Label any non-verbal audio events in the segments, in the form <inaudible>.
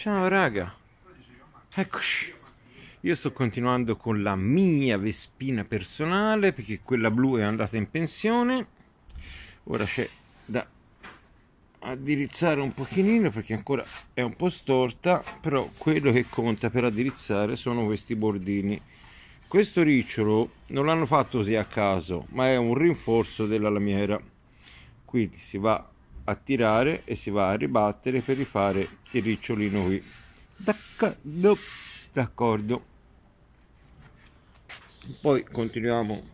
Ciao raga, eccoci. Io sto continuando con la mia Vespina personale perché quella blu è andata in pensione. Ora c'è da addirizzare un pochino perché ancora è un po' storta, però quello che conta per addirizzare sono questi bordini. Questo ricciolo non l'hanno fatto così a caso, ma è un rinforzo della lamiera. Quindi si va a tirare e si va a ribattere per rifare il ricciolino qui. D'accordo, d'accordo. Poi continuiamo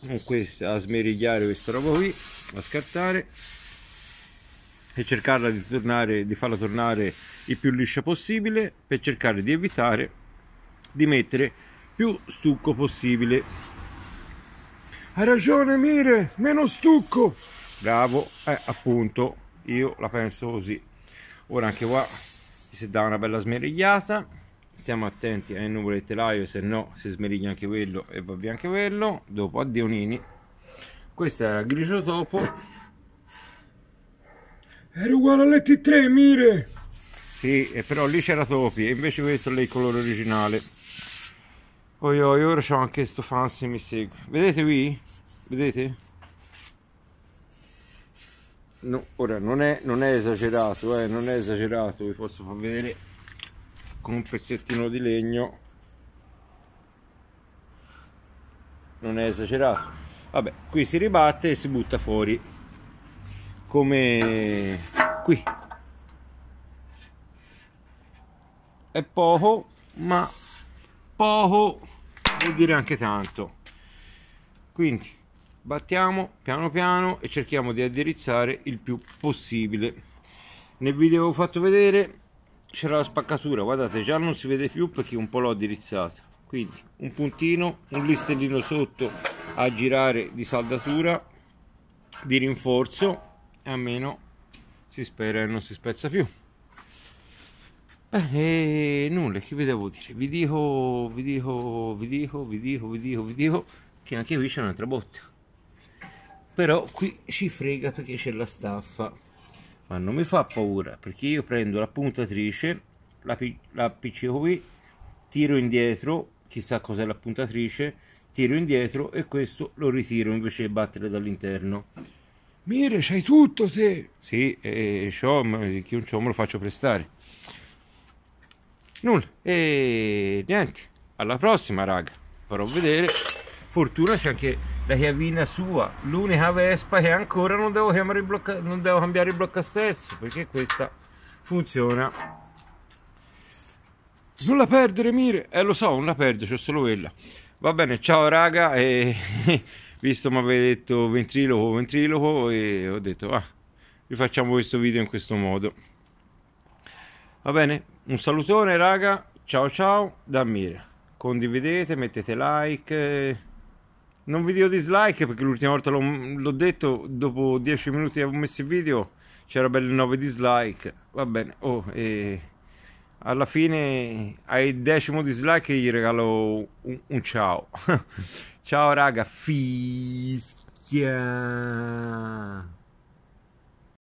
con questa, a smerigliare questa roba qui, a scartare e cercarla di, tornare, di farla tornare il più liscia possibile per cercare di evitare di mettere più stucco possibile. Hai ragione Mire, meno stucco! bravo eh, appunto io la penso così ora anche qua si dà una bella smerigliata stiamo attenti ai numero telaio se no si smeriglia anche quello e va via anche quello dopo addio nini questo è il grigio topo era uguale alle t 3 mire sì però lì c'era topi e invece questo è il colore originale poi ora c'è anche sto fancy mi segue vedete qui vedete no, ora non è, non è esagerato eh, non è esagerato vi posso far vedere con un pezzettino di legno non è esagerato vabbè qui si ribatte e si butta fuori come qui è poco ma poco vuol dire anche tanto quindi battiamo piano piano e cerchiamo di addirizzare il più possibile nel video che ho fatto vedere c'era la spaccatura guardate già non si vede più perché un po' l'ho addirizzata quindi un puntino un listellino sotto a girare di saldatura di rinforzo e almeno si spera che non si spezza più bene nulla che vi devo dire vi dico vi dico vi dico vi dico vi dico vi dico che anche qui c'è un'altra botta però qui ci frega perché c'è la staffa ma non mi fa paura perché io prendo la puntatrice la, la appiccico qui tiro indietro chissà cos'è la puntatrice tiro indietro e questo lo ritiro invece di battere dall'interno Mire c'hai tutto te sì e ciò chi un ciò me lo faccio prestare nulla e niente alla prossima raga farò vedere fortuna c'è anche la chiavina sua l'unica Vespa che ancora non devo, blocca, non devo cambiare il blocco stesso perché questa funziona non la perdere Mire eh lo so non la perdo c'è solo quella va bene ciao raga e <laughs> visto mi avete detto ventriloquo ventriloquo e ho detto ah rifacciamo questo video in questo modo va bene un salutone raga ciao ciao da Mire condividete mettete like non video dislike perché l'ultima volta l'ho, l'ho detto, dopo 10 minuti che avevo messo il video c'era bel 9 dislike. Va bene, oh, e alla fine ai decimo dislike gli regalo un, un ciao. <laughs> ciao raga, fischia.